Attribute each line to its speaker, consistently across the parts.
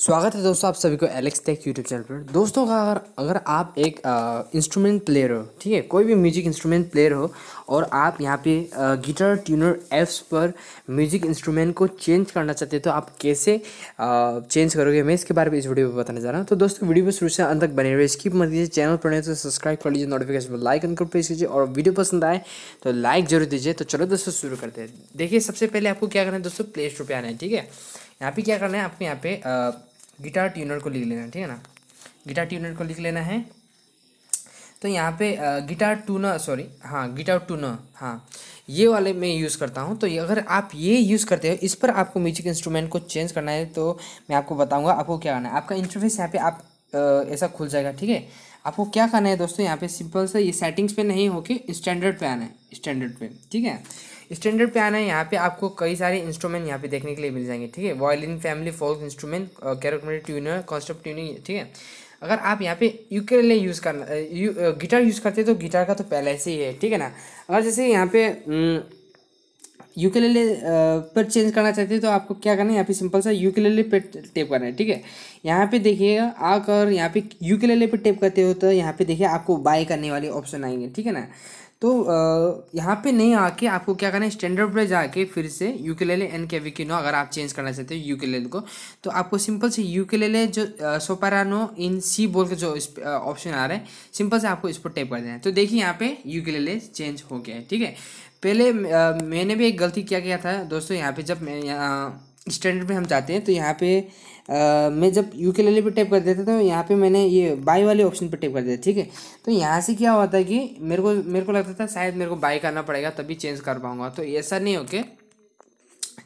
Speaker 1: स्वागत है दोस्तों आप सभी को एलेक्स टेक यूट्यूब चैनल पर दोस्तों का अगर अगर आप एक इंस्ट्रूमेंट प्लेयर हो ठीक है कोई भी म्यूजिक इंस्ट्रूमेंट प्लेयर हो और आप यहाँ पे गिटार ट्यूनर एप्स पर म्यूजिक इंस्ट्रूमेंट को चेंज करना चाहते हो तो आप कैसे चेंज करोगे मैं इसके बारे में इस वीडियो में बताने जा रहा हूँ तो दोस्तों वीडियो पर शुरू से अंत तक बने रहे स्किप मत कीजिए चैनल पर नहीं तो सब्सक्राइब कर लीजिए नोटिफिकेशन पर लाइक अनकर प्रेस कीजिए और वीडियो पसंद आए तो लाइक जरूर दीजिए तो चलो दोस्तों शुरू करते हैं देखिए सबसे पहले आपको क्या करना है दोस्तों प्ले स्टोर पर आना है ठीक है यहाँ पे क्या करना है आपको यहाँ पे गिटार ट्यूनर को लिख लेना है ठीक है ना गिटार ट्यूनर को लिख लेना है तो यहाँ पे गिटार टूनर सॉरी हाँ गिटार टूनर हाँ ये वाले मैं यूज़ करता हूँ तो अगर आप ये यूज़ करते हो इस पर आपको म्यूजिक इंस्ट्रूमेंट को चेंज करना है तो मैं आपको बताऊँगा आपको क्या करना है आपका इंटरफेस यहाँ पे आप ऐसा खुल जाएगा ठीक है आपको क्या करना है दोस्तों यहाँ पे सिंपल सा ये सेटिंग्स पे नहीं होके स्टैंडर्ड पे आना है स्टैंडर्ड पे ठीक है स्टैंडर्ड पे आना है यहाँ पे आपको कई सारे इंस्ट्रूमेंट यहाँ पे देखने के लिए मिल जाएंगे ठीक है violin family folk instrument chromatic tuner कॉन्स्टप ट्यूनिंग ठीक है अगर आप यहाँ पे यूकेलेले यूज़ करना यू, गिटार यूज़ करते हैं तो गिटार का तो पहले से ही है ठीक है ना अगर जैसे यहाँ पे न, यू के लिए पर चेंज करना चाहते हैं तो आपको क्या करना है यहाँ पे सिंपल सा यू के लिए पे टेप करना है ठीक है यहाँ पे देखिएगा आकर यहाँ पे यू के लिए पे टेप करते हो तो यहाँ पे देखिए आपको बाय करने वाले ऑप्शन आएंगे ठीक है ना तो यहाँ पे नहीं आके आपको क्या करना है स्टैंडर्ड पे जाके फिर से यू के ले ले एन के वी के नो अगर आप चेंज करना चाहते हो यू के ले को तो आपको सिंपल से यू के ले ले जो सोपारानो इन सी बोल के जो ऑप्शन आ रहा है सिंपल से आपको इस पर टेप कर देना है तो देखिए यहाँ पे यू के ले ले चेंज हो गया है ठीक है पहले मैंने भी एक गलती क्या किया था दोस्तों यहाँ पे जब मैं स्टैंडर्ड पे हम जाते हैं तो यहाँ पे आ, मैं जब यू के लेले पर टाइप कर देता तो यहाँ पे मैंने ये बाई वाले ऑप्शन पर टाइप कर दिया ठीक है तो यहाँ से क्या हुआ था कि मेरे को मेरे को लगता था शायद मेरे को बाई करना पड़ेगा तभी चेंज कर पाऊँगा तो ऐसा नहीं ओके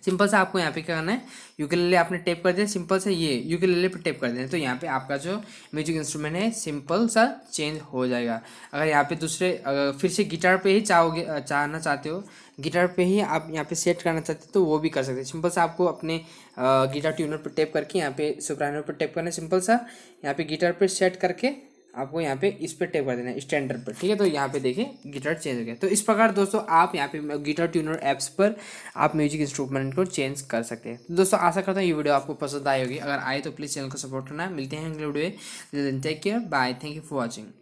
Speaker 1: सिंपल से आपको यहाँ पे क्या करना है यूकेलेले आपने टेप कर दिया सिंपल से ये यूकेलेले पे टेप कर देना तो यहाँ पे आपका जो म्यूजिक इंस्ट्रूमेंट है सिंपल सा चेंज हो जाएगा अगर यहाँ पे दूसरे अगर फिर से गिटार पे ही चाहोगे चाहना चाहते हो गिटार पे ही आप यहाँ पे सेट करना चाहते हो तो वो भी कर सकते हैं सिंपल सा आपको अपने गिटार ट्यूनर पर टेप करके यहाँ पे सुप्राइनर पर टेप करना सिंपल सा यहाँ पे गिटार पर सेट करके आपको यहाँ पे इस पर टेप कर देना है स्टैंडर्ड पर ठीक है तो यहाँ पे देखिए गिटार चेंज हो गया तो इस प्रकार दोस्तों आप यहाँ पे गिटार ट्यूनर ऐप्स पर आप म्यूजिक इंस्ट्रूमेंट को चेंज कर सकते हैं तो दोस्तों आशा करता हूँ ये वीडियो आपको पसंद आई होगी अगर आए तो प्लीज़ चैनल को सपोर्ट करना मिलते हैं अगले video take care bye thank you for watching